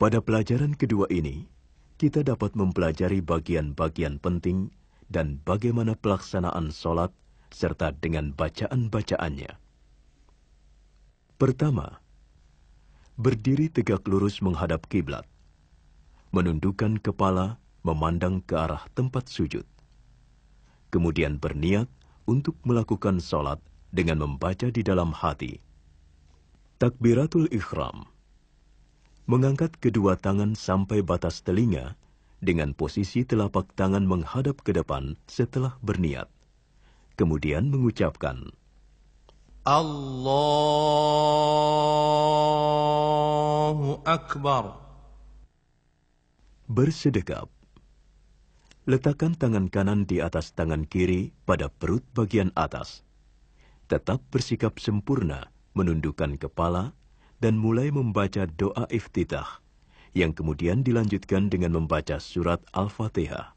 Pada pelajaran kedua ini, kita dapat mempelajari bagian-bagian penting dan bagaimana pelaksanaan sholat serta dengan bacaan-bacaannya. Pertama, berdiri tegak lurus menghadap kiblat, menundukkan kepala memandang ke arah tempat sujud, kemudian berniat untuk melakukan sholat dengan membaca di dalam hati. Takbiratul Ikhram mengangkat kedua tangan sampai batas telinga dengan posisi telapak tangan menghadap ke depan setelah berniat. Kemudian mengucapkan, Allahu Akbar. Bersedekap. Letakkan tangan kanan di atas tangan kiri pada perut bagian atas. Tetap bersikap sempurna, menundukkan kepala, dan mulai membaca doa iftitah yang kemudian dilanjutkan dengan membaca surat Al-Fatihah.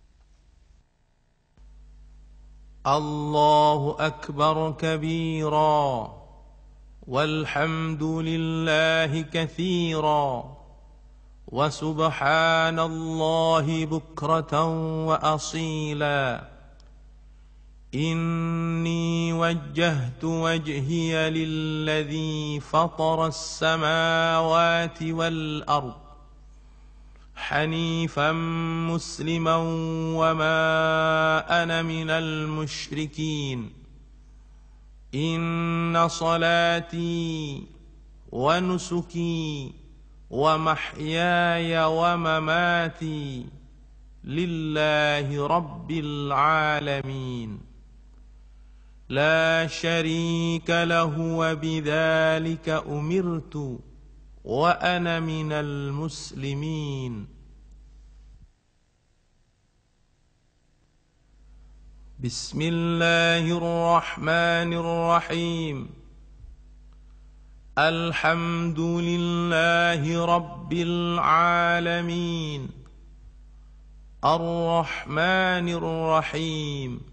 Allahu Akbar kabira walhamdulillahi kathira wa subhanallahi bukratan wa asila. وجهت وجهي للذي فطر السماوات والارض حنيفا مسلما وما انا من المشركين ان صلاتي ونسكي ومحياي ومماتي لله رب العالمين لا شريك له وبذلك امرت وانا من المسلمين بسم الله الرحمن الرحيم الحمد لله رب العالمين الرحمن الرحيم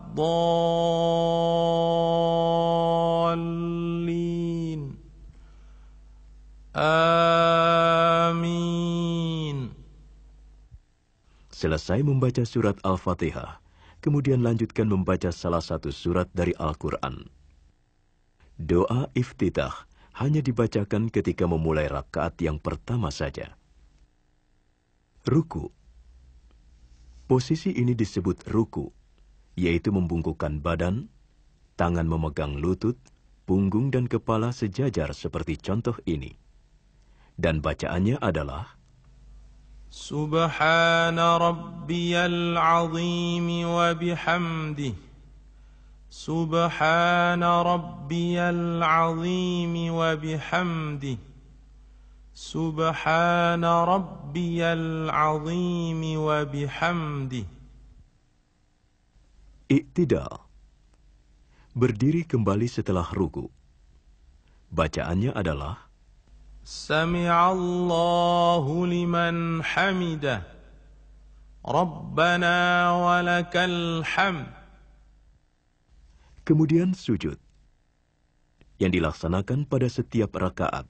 الضالين آمين Selesai membaca surat Al-Fatihah, kemudian lanjutkan membaca salah satu surat dari Al-Quran. Doa iftitah hanya dibacakan ketika memulai rakaat yang pertama saja. Ruku Posisi ini disebut ruku' yaitu membungkukkan badan, tangan memegang lutut, punggung dan kepala sejajar seperti contoh ini. Dan bacaannya adalah Subhana rabbiyal azim wa bihamdih Subhana rabbiyal azim wa bihamdih Subhana rabbiyal azim wa bihamdih Iktidal. Berdiri kembali setelah ruku. Bacaannya adalah Sami'allahu liman hamidah. Rabbana walakal hamd. Kemudian sujud yang dilaksanakan pada setiap rakaat.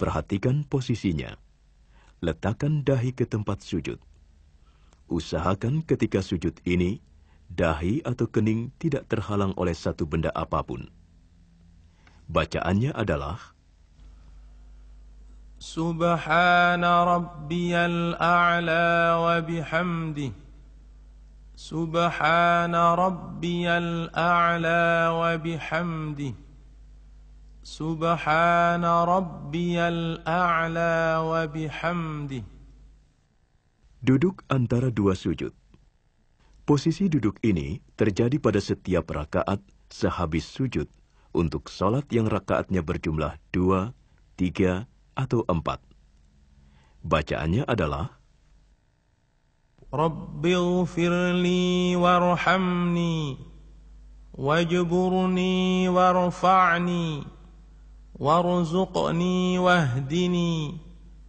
Perhatikan posisinya. Letakkan dahi ke tempat sujud. Usahakan ketika sujud ini dahi atau kening tidak terhalang oleh satu benda apapun. Bacaannya adalah Subhana rabbiyal a'la wa bihamdi Subhana rabbiyal a'la wa bihamdi Subhana rabbiyal a'la wa bihamdi Duduk antara dua sujud Posisi duduk ini terjadi pada setiap rakaat sehabis sujud untuk solat yang rakaatnya berjumlah dua, tiga, atau empat. Bacaannya adalah Rabbighfirli warhamni wajburni warfa'ni warzuqni wahdini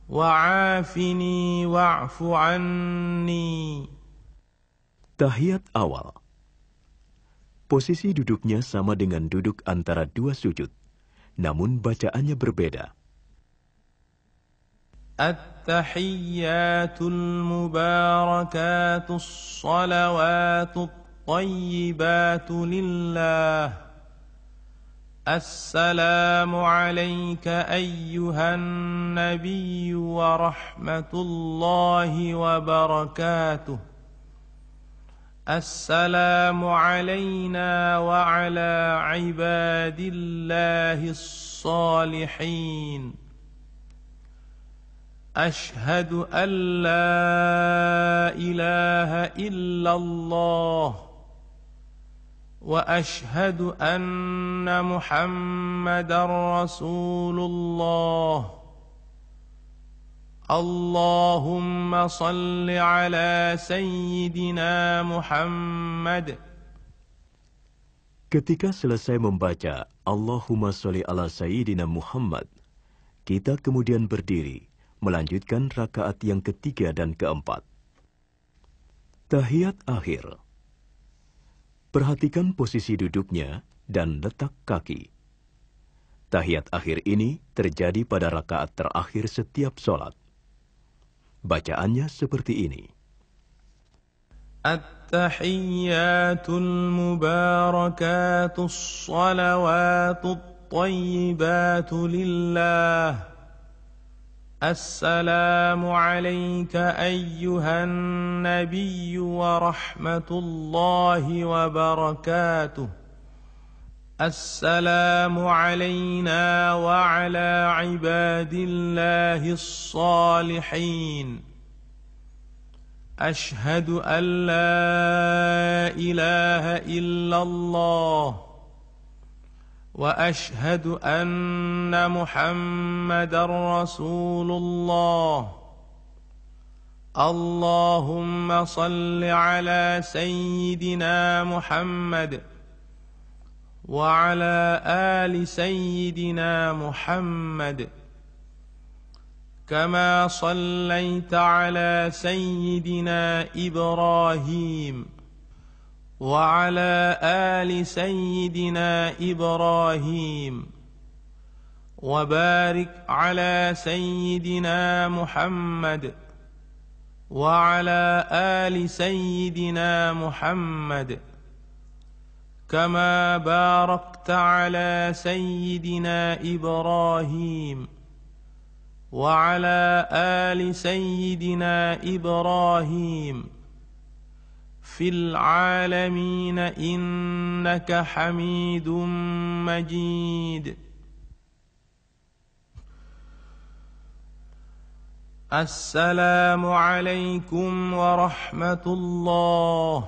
wa'afini wa'fu Tahiyat awal. Posisi duduknya sama dengan duduk antara dua sujud, namun bacaannya berbeda. At-tahiyyatul mubarakatus salawatut tayyibatu lillah. Assalamu alayka ayyuhan nabiyyu wa rahmatullahi wa barakatuh. السلام علينا وعلى عباد الله الصالحين أشهد أن لا إله إلا الله وأشهد أن محمدا رسول الله اللهم صل على سيدنا محمد Ketika selesai membaca Allahumma sholli ala sayyidina Muhammad, kita kemudian berdiri melanjutkan rakaat yang ketiga dan keempat. Tahiyat akhir. Perhatikan posisi duduknya dan letak kaki. Tahiyat akhir ini terjadi pada rakaat terakhir setiap sholat. Bacaannya seperti ini. التحيات المباركات الصلوات الطيبات لله السلام عليك ايها النبي ورحمه الله وبركاته السلام علينا وعلى عباد الله الصالحين أشهد أن لا إله إلا الله وأشهد أن محمدا رسول الله اللهم صل على سيدنا محمد وعلى ال سيدنا محمد كما صليت على سيدنا ابراهيم وعلى ال سيدنا ابراهيم وبارك على سيدنا محمد وعلى ال سيدنا محمد كما باركت على سيدنا ابراهيم وعلى ال سيدنا ابراهيم في العالمين انك حميد مجيد السلام عليكم ورحمه الله